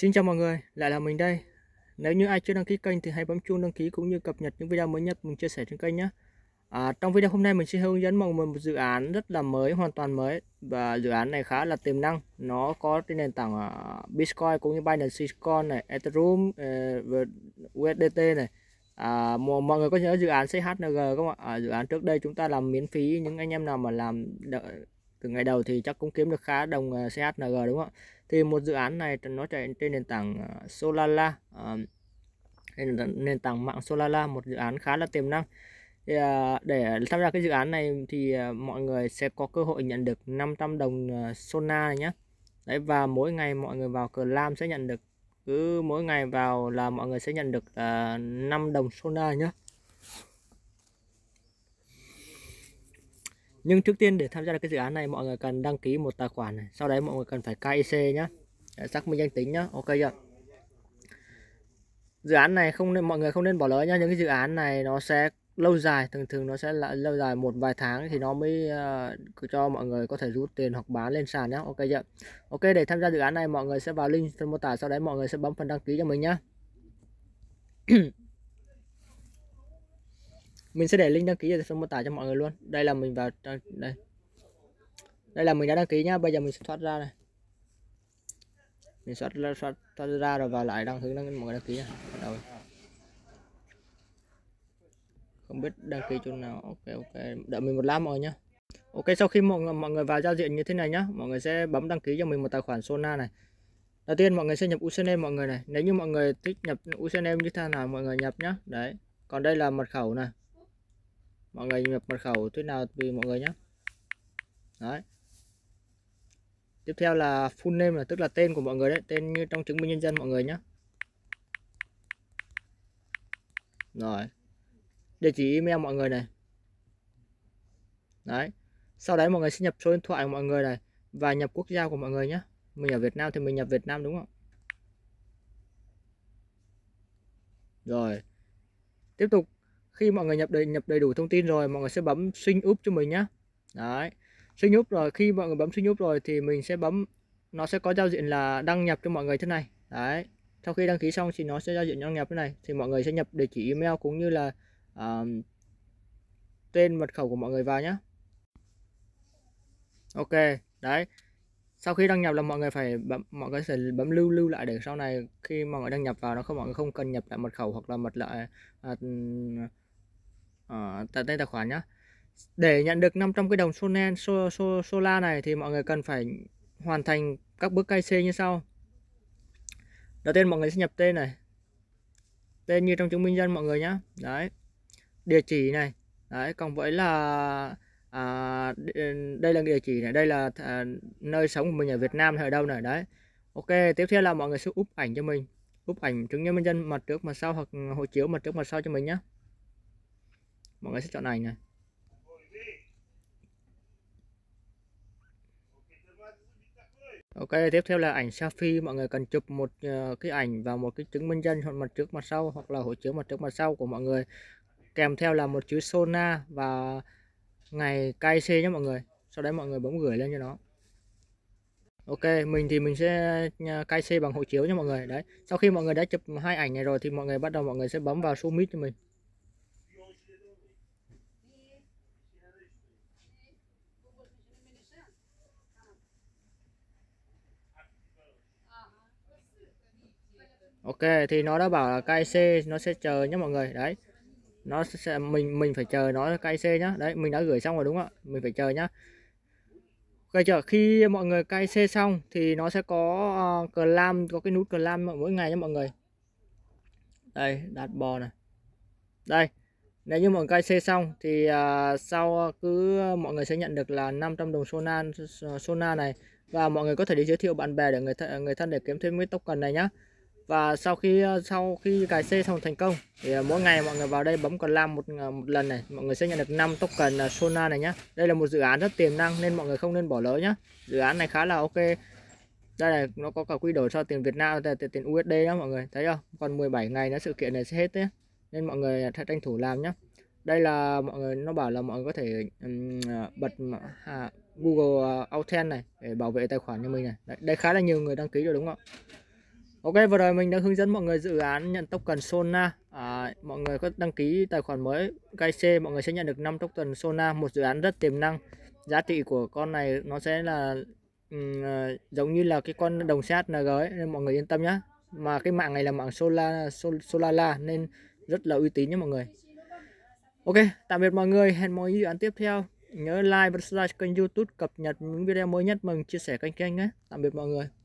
Xin chào mọi người, lại là mình đây. Nếu như ai chưa đăng ký kênh thì hãy bấm chuông đăng ký cũng như cập nhật những video mới nhất mình chia sẻ trên kênh nhé. À, trong video hôm nay mình sẽ hướng dẫn mọi người một dự án rất là mới, hoàn toàn mới và dự án này khá là tiềm năng. Nó có trên nền tảng uh, Bitcoin cũng như Binance Coin này, Ethereum, uh, ờ, USDT này. À, mọi người có nhớ dự án CHNG không ạ? À, dự án trước đây chúng ta làm miễn phí những anh em nào mà làm từ ngày đầu thì chắc cũng kiếm được khá đồng ờ, CHNG đúng không ạ? thì một dự án này nó chạy trên nền tảng ờ, Solala, ờ, nền tảng mạng Solala một dự án khá là tiềm năng ờ, để tham gia cái dự án này thì mọi người sẽ có cơ hội nhận được 500 đồng Sona này nhé đấy và mỗi ngày mọi người vào cờ lam sẽ nhận được cứ mỗi ngày vào là mọi người sẽ nhận được 5 đồng Sona nhé nhưng trước tiên để tham gia được cái dự án này mọi người cần đăng ký một tài khoản này. sau đấy mọi người cần phải KYC nhá để xác minh danh tính nhá ok chưa dự án này không nên mọi người không nên bỏ lỡ nhá những cái dự án này nó sẽ lâu dài thường thường nó sẽ lại lâu dài một vài tháng thì nó mới uh, cho mọi người có thể rút tiền hoặc bán lên sàn nhá ok chưa ok để tham gia dự án này mọi người sẽ vào link phần mô tả sau đấy mọi người sẽ bấm phần đăng ký cho mình nhá mình sẽ để link đăng ký ở phần mô tả cho mọi người luôn đây là mình vào đây đây là mình đã đăng ký nhá bây giờ mình sẽ thoát ra này mình soát soát thoát ra rồi vào lại đăng hướng đăng mọi người đăng ký nhá đầu không biết đăng ký chỗ nào ok ok đợi mình một lát mọi người nhá ok sau khi mọi người, mọi người vào giao diện như thế này nhá mọi người sẽ bấm đăng ký cho mình một tài khoản sona này đầu tiên mọi người sẽ nhập username mọi người này nếu như mọi người thích nhập username như thế nào mọi người nhập nhá đấy còn đây là mật khẩu này mọi người nhập mật khẩu thế nào tùy mọi người nhé đấy tiếp theo là full name là tức là tên của mọi người đấy tên như trong chứng minh nhân dân mọi người nhé rồi địa chỉ email mọi người này đấy sau đấy mọi người sẽ nhập số điện thoại của mọi người này và nhập quốc gia của mọi người nhé mình ở Việt Nam thì mình nhập Việt Nam đúng không rồi tiếp tục khi mọi người nhập đầy nhập đầy đủ thông tin rồi mọi người sẽ bấm sinh úp cho mình nhé đấy sinh úp rồi khi mọi người bấm sinh úp rồi thì mình sẽ bấm nó sẽ có giao diện là đăng nhập cho mọi người thế này đấy sau khi đăng ký xong thì nó sẽ giao diện đăng nhập thế này thì mọi người sẽ nhập địa chỉ email cũng như là uh, tên mật khẩu của mọi người vào nhé ok đấy sau khi đăng nhập là mọi người phải bấm mọi người sẽ bấm lưu lưu lại để sau này khi mọi người đăng nhập vào nó không mọi người không cần nhập lại mật khẩu hoặc là mật lại à, ở tại đây tài khoản nhé để nhận được 500 cái đồng Sonen so, so, Sola này thì mọi người cần phải hoàn thành các bước cai như sau đầu tiên mọi người sẽ nhập tên này tên như trong chứng minh nhân mọi người nhé đấy địa chỉ này đấy còn với là à, đây là địa chỉ này đây là à, nơi sống của mình ở Việt Nam hay ở đâu này đấy ok tiếp theo là mọi người sẽ úp ảnh cho mình úp ảnh chứng minh nhân mặt trước mặt sau hoặc hộ chiếu mặt trước mặt sau cho mình nhé mọi người sẽ chọn ảnh này Ok, tiếp theo là ảnh selfie. Mọi người cần chụp một ờ, cái ảnh và một cái chứng minh nhân hoặc mặt trước mặt sau hoặc là hộ chiếu mặt trước mặt sau của mọi người. Kèm theo là một chữ Sona và ngày KC nhé mọi người. Sau đấy mọi người bấm gửi lên cho nó. Ok, mình thì mình sẽ ờ, KC bằng hộ chiếu nha mọi người. Đấy, sau khi mọi người đã chụp hai ảnh này rồi thì mọi người bắt đầu mọi người sẽ bấm vào submit cho mình. ok thì nó đã bảo là KIC nó sẽ chờ nhé mọi người đấy nó sẽ mình mình phải chờ nó KIC nhá đấy mình đã gửi xong rồi đúng không ạ mình phải chờ nhá ok chờ khi mọi người cay KIC xong thì nó sẽ có uh, ờ, lam có cái nút cờ lam mỗi ngày nhé mọi người đây đặt bò này đây nếu như mọi người cay KC xong thì uh, sau ờ, cứ mọi người sẽ nhận được là 500 đồng Sona Sona này và mọi người có thể đi giới thiệu bạn bè để người thân, người thân để kiếm thêm cái token này nhá và sau khi ờ, sau khi cài C xong thành công thì ờ, mỗi ngày mọi người vào đây bấm còn lam một ờ, một lần này mọi người sẽ nhận được 5 token Sona này nhé đây là một dự án rất tiềm năng nên mọi người không nên bỏ lỡ nhá dự án này khá là ok đây này nó có cả quy đổi cho tiền Việt Nam tiền USD đó mọi người thấy không còn 17 ngày nữa sự kiện này sẽ hết đấy nên mọi người hãy tranh thủ làm nhá đây là mọi người nó bảo là mọi người có thể um, bật à, Google Authent này để bảo vệ tài khoản cho mình này đấy, đây khá là nhiều người đăng ký rồi đúng không ạ Ok, vừa rồi mình đã hướng dẫn mọi người dự án nhận token Sona. À, mọi người có đăng ký tài khoản mới KC, mọi người sẽ nhận được 5 token Sona, một dự án rất tiềm năng. Giá trị của con này nó sẽ là um, giống như là cái con đồng sát NG ấy, nên mọi người yên tâm nhé. Mà cái mạng này là mạng Sola, Sol, Solala nên rất là uy tín nhé mọi người. Ok, tạm biệt mọi người, hẹn mọi dự án tiếp theo. Nhớ like và subscribe kênh youtube cập nhật những video mới nhất mình chia sẻ kênh kênh nhé. Tạm biệt mọi người.